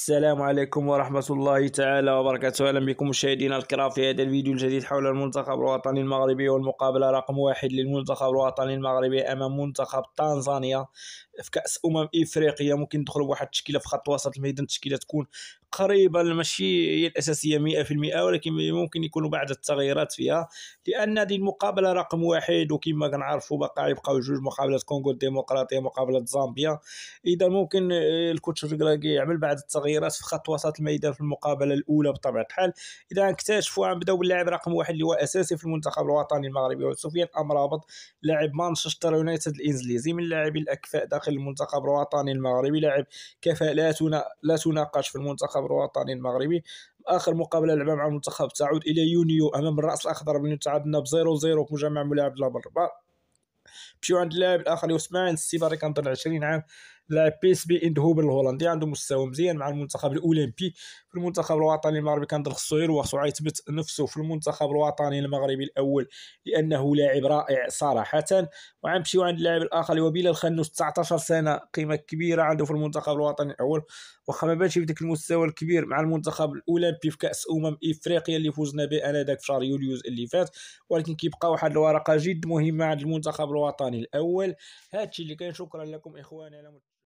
السلام عليكم ورحمة الله تعالى وبركاته أهلا بكم مشاهدينا الكرام في هذا الفيديو الجديد حول المنتخب الوطني المغربي والمقابلة رقم واحد للمنتخب الوطني المغربي أمام منتخب تنزانيا في كأس أمم إفريقيا ممكن ندخلوا بواحد التشكيلة في خط وسط الميدان التشكيلة تكون قريبه ماشي هي الاساسيه 100% ولكن ممكن يكون بعض التغييرات فيها لان هذه المقابله رقم واحد وكما كنعرفوا بقى يبقاو جوج مقابله كونغو الديمقراطيه مقابله زامبيا اذا ممكن الكوتش يعمل بعض التغييرات في خط وسط الميدان في المقابله الاولى بطبيعه الحال اذا اكتشفوا غنبداو باللاعب رقم واحد اللي هو اساسي في المنتخب الوطني المغربي سفيان امرابط لاعب مانشستر يونايتد الانجليزي من اللاعبين الاكفاء داخل المنتخب الوطني المغربي لاعب كفاءه لا تناقش في المنتخب المنتخب الوطني المغربي اخر مقابله لعبها مع المنتخب تعود الى يونيو امام الراس الاخضر من تعادلنا ب 0 0 في مجمع ملاعب الرباط مشيو عند اللاعب الاخر يوسمان السيباري كان 20 عام لاعب بي اس بي اندهوبر الهولندي عنده مستوى مزيان مع المنتخب الاولمبي في المنتخب الوطني المغربي كان خصو الصغير وخصو يثبت نفسه في المنتخب الوطني المغربي الاول لانه لاعب رائع صراحه وغنمشيو عند اللاعب الاخر اللي هو بلال خنوس 19 سنه قيمه كبيره عنده في المنتخب الوطني الاول واخا ما بانش بداك المستوى الكبير مع المنتخب الاولمبي في كاس امم افريقيا اللي فوزنا به انذاك في شهر يوليوز اللي فات ولكن كيبقى واحد الورقه جد مهمه عند المنتخب الوطني الاول هادشي اللي كان شكرا لكم اخواني على